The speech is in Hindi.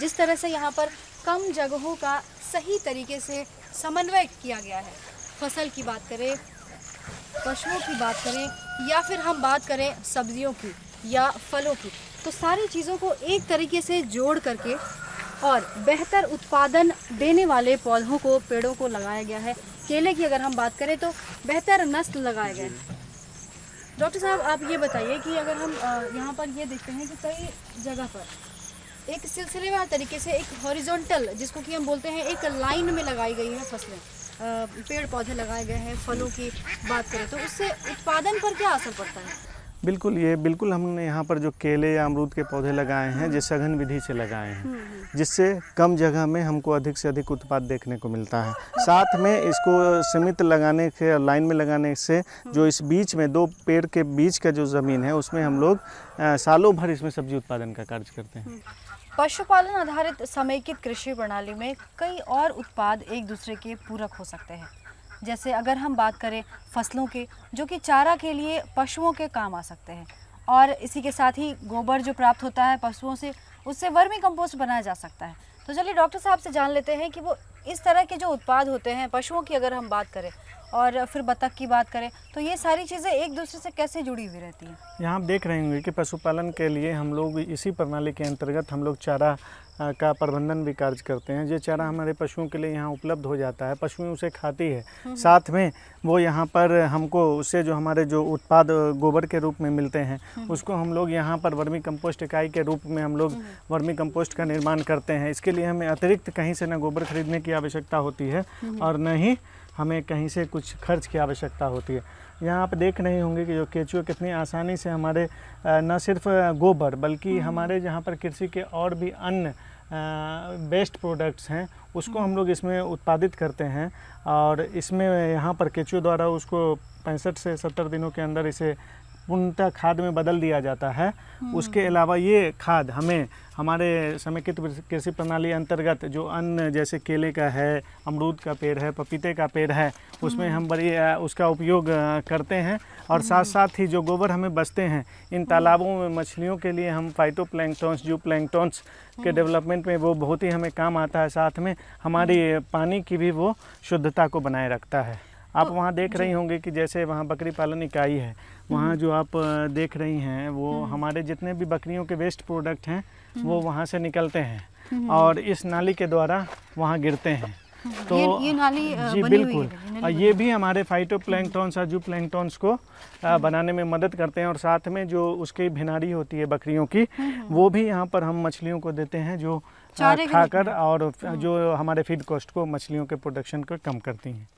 जिस तरह से यहाँ पर कम जगहों का सही तरीके से समन्वय किया गया है फसल की बात करें पशुओं की बात करें या फिर हम बात करें सब्जियों की या फलों की तो सारी चीज़ों को एक तरीके से जोड़ करके और बेहतर उत्पादन देने वाले पौधों को पेड़ों को लगाया गया है केले की अगर हम बात करें तो बेहतर नस्ल लगाए गए डॉक्टर साहब आप ये बताइए कि अगर हम यहाँ पर ये देखते हैं कि कई जगह पर एक सिलसिलेवार तरीके से एक हॉरिजॉन्टल जिसको कि हम बोलते हैं एक लाइन में लगाई गई है फसलें पेड़ पौधे लगाए गए हैं फलों की बात करें तो उससे उत्पादन पर क्या असर पड़ता है बिल्कुल ये बिल्कुल हमने यहाँ पर जो केले या अमरूद के पौधे लगाए हैं जो सघन विधि से लगाए हैं हम्म, हम्म। जिससे कम जगह में हमको अधिक से अधिक उत्पाद देखने को मिलता है साथ में इसको सीमित लगाने के लाइन में लगाने से जो इस बीच में दो पेड़ के बीच का जो ज़मीन है उसमें हम लोग सालों भर इसमें सब्जी उत्पादन का कार्य करते हैं हम्म। पशुपालन आधारित समेकित कृषि प्रणाली में कई और उत्पाद एक दूसरे के पूरक हो सकते हैं जैसे अगर हम बात करें फसलों के जो कि चारा के लिए पशुओं के काम आ सकते हैं और इसी के साथ ही गोबर जो प्राप्त होता है पशुओं से उससे वर्मी कंपोस्ट बनाया जा सकता है तो चलिए डॉक्टर साहब से जान लेते हैं कि वो इस तरह के जो उत्पाद होते हैं पशुओं की अगर हम बात करें और फिर बतख की बात करें तो ये सारी चीज़ें एक दूसरे से कैसे जुड़ी हुई रहती हैं यहाँ आप देख रहे होंगे कि पशुपालन के लिए हम लोग इसी प्रणाली के अंतर्गत हम लोग चारा का प्रबंधन भी कार्य करते हैं ये चारा हमारे पशुओं के लिए यहाँ उपलब्ध हो जाता है पशुएं उसे खाती है हम्म। साथ में वो यहाँ पर हमको उससे जो हमारे जो उत्पाद गोबर के रूप में मिलते हैं हम्म। उसको हम लोग यहाँ पर वर्मी कंपोस्ट इकाई के रूप में हम लोग हम्म। वर्मी कंपोस्ट का निर्माण करते हैं इसके लिए हमें अतिरिक्त कहीं से न गोबर खरीदने की आवश्यकता होती है और न ही हमें कहीं से कुछ खर्च की आवश्यकता होती है यहाँ आप देख रहे होंगे कि जो केचुए कितनी आसानी से हमारे न सिर्फ गोबर बल्कि हम्म। हमारे जहाँ पर कृषि के और भी अन्य बेस्ट प्रोडक्ट्स हैं उसको हम हम्म। लोग इसमें उत्पादित करते हैं और इसमें यहाँ पर केचुए द्वारा उसको पैंसठ से सत्तर दिनों के अंदर इसे पूर्णतः खाद में बदल दिया जाता है हम्म। उसके अलावा ये खाद हमें हमारे समेकित कृषि प्रणाली अंतर्गत जो अन्य जैसे केले का है अमरूद का पेड़ है पपीते का पेड़ है उसमें हम्म। हम बड़ी उसका उपयोग करते हैं और हम्म। साथ साथ ही जो गोबर हमें बचते हैं इन तालाबों में मछलियों के लिए हम फाइटो प्लैंगटोन्स जू प्लैंगटोन्स के डेवलपमेंट में वो बहुत ही हमें काम आता है साथ में हमारी पानी की भी वो शुद्धता को बनाए रखता है आप तो वहाँ देख रही होंगी कि जैसे वहाँ बकरी पालन इकाई है वहाँ हम्म। जो आप देख रही हैं वो हम्म। हमारे जितने भी बकरियों के वेस्ट प्रोडक्ट हैं वो हम्म। वहाँ से निकलते हैं और इस नाली के द्वारा वहाँ गिरते हैं तो ये, ये नाली जी बिल्कुल और ये भी हमारे फाइटो प्लैंगटॉन्स और जू प्लैंगटॉन्स को बनाने में मदद करते हैं और साथ में जो उसकी भिनारी होती है बकरियों की वो भी यहाँ पर हम मछलियों को देते हैं जो खाकर और जो हमारे फीड कॉस्ट को मछलियों के प्रोडक्शन को कम करती हैं